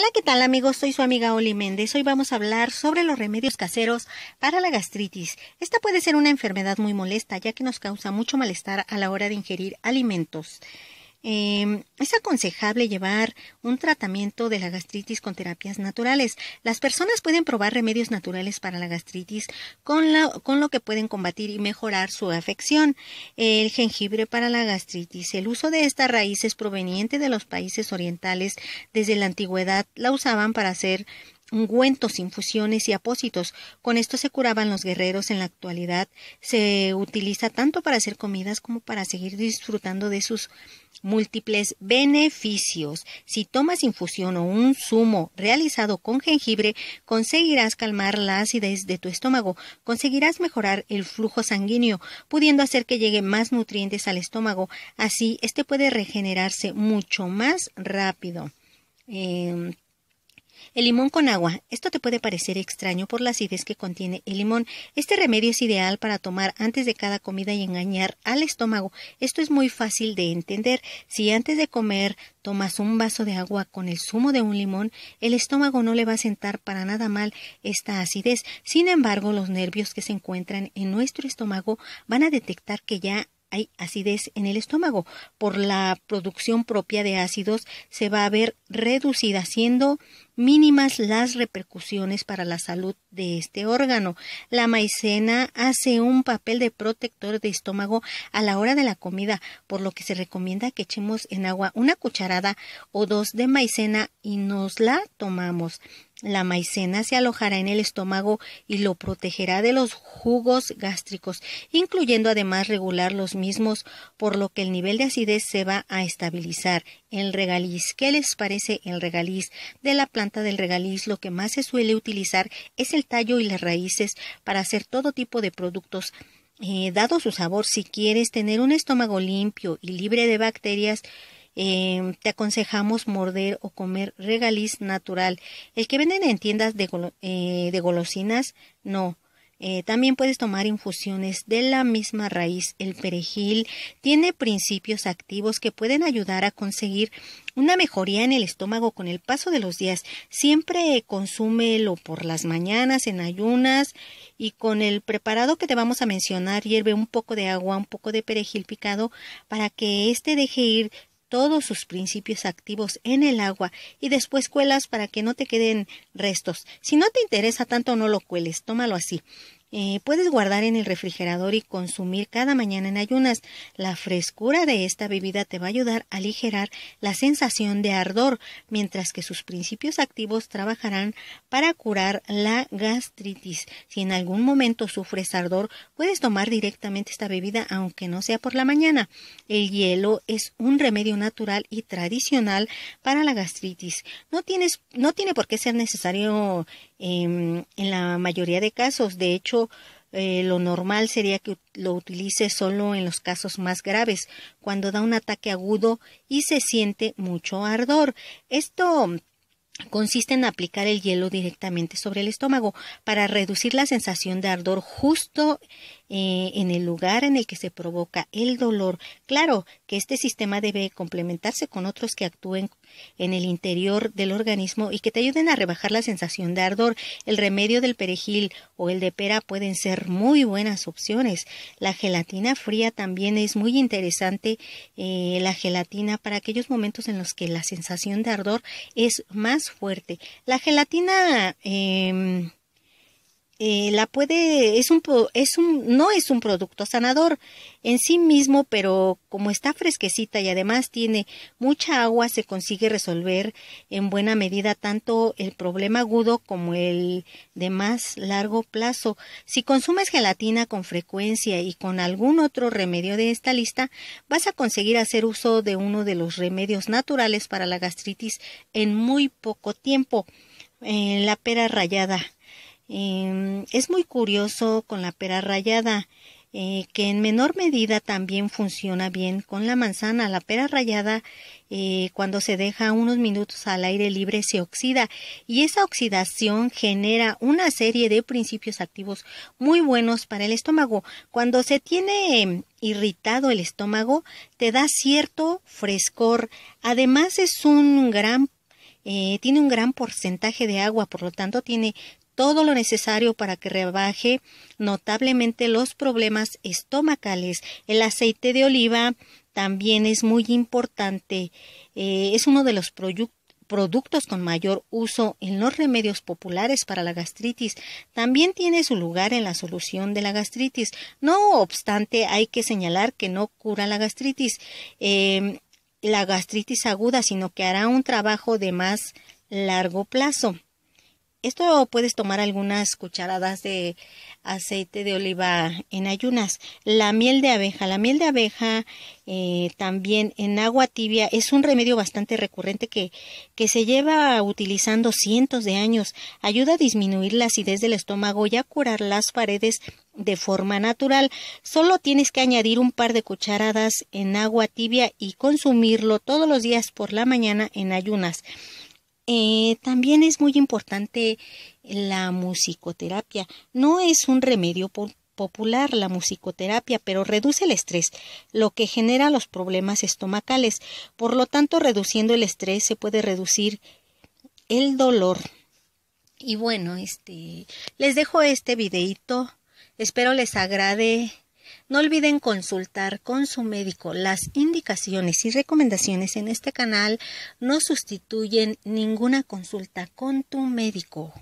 Hola, ¿qué tal amigos? Soy su amiga Oli Méndez. Hoy vamos a hablar sobre los remedios caseros para la gastritis. Esta puede ser una enfermedad muy molesta ya que nos causa mucho malestar a la hora de ingerir alimentos. Em, es aconsejable llevar un tratamiento de la gastritis con terapias naturales. Las personas pueden probar remedios naturales para la gastritis con, con lo que pueden combatir y mejorar su afección. El jengibre para la gastritis. El uso de estas raíces proveniente de los países orientales desde la antigüedad la usaban para hacer ungüentos, infusiones y apósitos. Con esto se curaban los guerreros en la actualidad. Se utiliza tanto para hacer comidas como para seguir disfrutando de sus múltiples beneficios. Si tomas infusión o un zumo realizado con jengibre, conseguirás calmar la acidez de tu estómago, conseguirás mejorar el flujo sanguíneo, pudiendo hacer que llegue más nutrientes al estómago. Así, este puede regenerarse mucho más rápido. Em, el limón con agua. Esto te puede parecer extraño por la acidez que contiene el limón. Este remedio es ideal para tomar antes de cada comida y engañar al estómago. Esto es muy fácil de entender. Si antes de comer tomas un vaso de agua con el zumo de un limón, el estómago no le va a sentar para nada mal esta acidez. Sin embargo, los nervios que se encuentran en nuestro estómago van a detectar que ya hay acidez en el estómago. Por la producción propia de ácidos se va a ver reducida, siendo mínimas las repercusiones para la salud de este órgano. La maicena hace un papel de protector de estómago a la hora de la comida, por lo que se recomienda que echemos en agua una cucharada o dos de maicena y nos la tomamos. La maicena se alojará en el estómago y lo protegerá de los jugos gástricos, incluyendo además regular los mismos, por lo que el nivel de acidez se va a estabilizar. El regaliz, ¿qué les parece el regaliz de la planta? del regaliz lo que más se suele utilizar es el tallo y las raíces para hacer todo tipo de productos. Eh, dado su sabor, si quieres tener un estómago limpio y libre de bacterias, em, te aconsejamos morder o comer regaliz natural. El que venden en tiendas de, eh, de golosinas, no. Eh, también puedes tomar infusiones de la misma raíz. El perejil tiene principios activos que pueden ayudar a conseguir una mejoría en el estómago con el paso de los días. Siempre consúmelo por las mañanas, en ayunas y con el preparado que te vamos a mencionar, hierve un poco de agua, un poco de perejil picado para que éste deje ir todos sus principios activos en el agua y después cuelas para que no te queden restos. Si no te interesa tanto, no lo cueles, tómalo así. Eh, puedes guardar en el refrigerador y consumir cada mañana en ayunas. La frescura de esta bebida te va a ayudar a aligerar la sensación de ardor, mientras que sus principios activos trabajarán para curar la gastritis. Si en algún momento sufres ardor, puedes tomar directamente esta bebida aunque no sea por la mañana. El hielo es un remedio natural y tradicional para la gastritis. No, tienes, no tiene por qué ser necesario em, en la mayoría de casos. De hecho, eh, lo normal sería que lo utilice solo en los casos más graves, cuando da un ataque agudo y se siente mucho ardor. Esto consiste en aplicar el hielo directamente sobre el estómago para reducir la sensación de ardor justo eh, en el lugar en el que se provoca el dolor. Claro que este sistema debe complementarse con otros que actúen en el interior del organismo y que te ayuden a rebajar la sensación de ardor. El remedio del perejil o el de pera pueden ser muy buenas opciones. La gelatina fría también es muy interesante. Eh, la gelatina para aquellos momentos en los que la sensación de ardor es más fuerte. La gelatina em, eh, la puede es un es un no es un producto sanador en sí mismo pero como está fresquecita y además tiene mucha agua se consigue resolver en buena medida tanto el problema agudo como el de más largo plazo si consumes gelatina con frecuencia y con algún otro remedio de esta lista vas a conseguir hacer uso de uno de los remedios naturales para la gastritis en muy poco tiempo en eh, la pera rayada Em, es muy curioso con la pera rayada, eh, que en menor medida también funciona bien con la manzana. La pera rayada, eh, cuando se deja unos minutos al aire libre, se oxida y esa oxidación genera una serie de principios activos muy buenos para el estómago. Cuando se tiene irritado el estómago, te da cierto frescor. Además, es un gran eh, tiene un gran porcentaje de agua, por lo tanto tiene todo lo necesario para que rebaje notablemente los problemas estomacales. El aceite de oliva también es muy importante. Eh, es uno de los productos con mayor uso en los remedios populares para la gastritis. También tiene su lugar en la solución de la gastritis. No obstante, hay que señalar que no cura la gastritis. Em, la gastritis aguda, sino que hará un trabajo de más largo plazo. Esto puedes tomar algunas cucharadas de aceite de oliva en ayunas. La miel de abeja. La miel de abeja eh, también en agua tibia es un remedio bastante recurrente que, que se lleva utilizando cientos de años. Ayuda a disminuir la acidez del estómago y a curar las paredes de forma natural. Solo tienes que añadir un par de cucharadas en agua tibia y consumirlo todos los días por la mañana en ayunas. Eh, también es muy importante la musicoterapia. No es un remedio popular la musicoterapia, pero reduce el estrés, lo que genera los problemas estomacales. Por lo tanto, reduciendo el estrés se puede reducir el dolor. Y bueno, este les dejo este videito. Espero les agrade no olviden consultar con su médico. Las indicaciones y recomendaciones en este canal no sustituyen ninguna consulta con tu médico.